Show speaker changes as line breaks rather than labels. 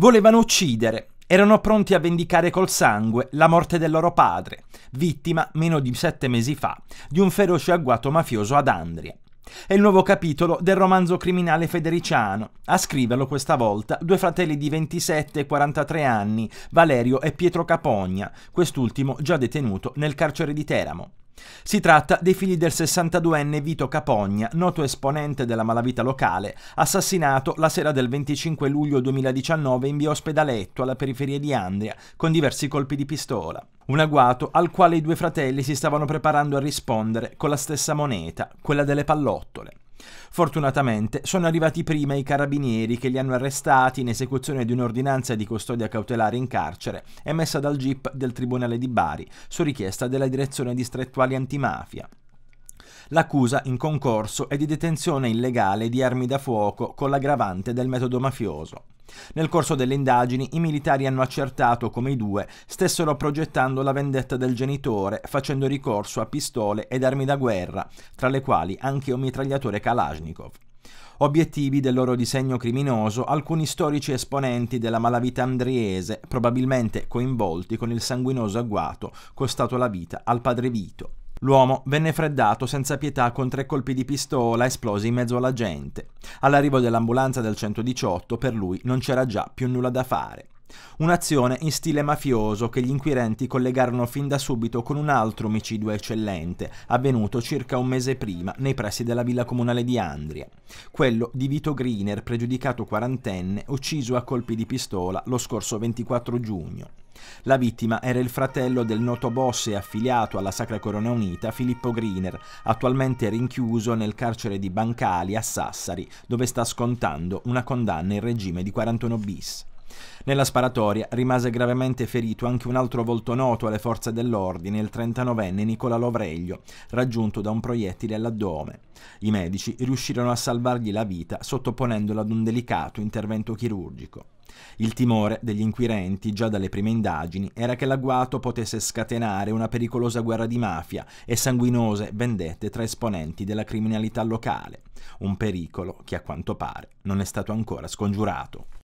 Volevano uccidere, erano pronti a vendicare col sangue la morte del loro padre, vittima meno di sette mesi fa di un feroce agguato mafioso ad Andria. È il nuovo capitolo del romanzo criminale federiciano. A scriverlo questa volta due fratelli di 27 e 43 anni, Valerio e Pietro Capogna, quest'ultimo già detenuto nel carcere di Teramo. Si tratta dei figli del 62enne Vito Capogna, noto esponente della malavita locale, assassinato la sera del 25 luglio 2019 in via Ospedaletto alla periferia di Andria, con diversi colpi di pistola. Un agguato al quale i due fratelli si stavano preparando a rispondere con la stessa moneta, quella delle pallottole. Fortunatamente sono arrivati prima i carabinieri che li hanno arrestati in esecuzione di un'ordinanza di custodia cautelare in carcere emessa dal GIP del Tribunale di Bari su richiesta della Direzione Distrettuale Antimafia. L'accusa in concorso è di detenzione illegale di armi da fuoco con l'aggravante del metodo mafioso. Nel corso delle indagini i militari hanno accertato come i due stessero progettando la vendetta del genitore facendo ricorso a pistole ed armi da guerra, tra le quali anche un mitragliatore Kalashnikov obiettivi del loro disegno criminoso alcuni storici esponenti della malavita andriese, probabilmente coinvolti con il sanguinoso agguato costato la vita al padre Vito. L'uomo venne freddato senza pietà con tre colpi di pistola esplosi in mezzo alla gente. All'arrivo dell'ambulanza del 118 per lui non c'era già più nulla da fare. Un'azione in stile mafioso che gli inquirenti collegarono fin da subito con un altro omicidio eccellente, avvenuto circa un mese prima nei pressi della villa comunale di Andria. Quello di Vito Greener, pregiudicato quarantenne, ucciso a colpi di pistola lo scorso 24 giugno. La vittima era il fratello del noto boss e affiliato alla Sacra Corona Unita Filippo Greener, attualmente rinchiuso nel carcere di Bancali a Sassari, dove sta scontando una condanna in regime di 41 bis. Nella sparatoria rimase gravemente ferito anche un altro volto noto alle forze dell'ordine, il 39enne Nicola Lovreglio, raggiunto da un proiettile all'addome. I medici riuscirono a salvargli la vita sottoponendolo ad un delicato intervento chirurgico. Il timore degli inquirenti, già dalle prime indagini, era che l'agguato potesse scatenare una pericolosa guerra di mafia e sanguinose vendette tra esponenti della criminalità locale, un pericolo che a quanto pare non è stato ancora scongiurato.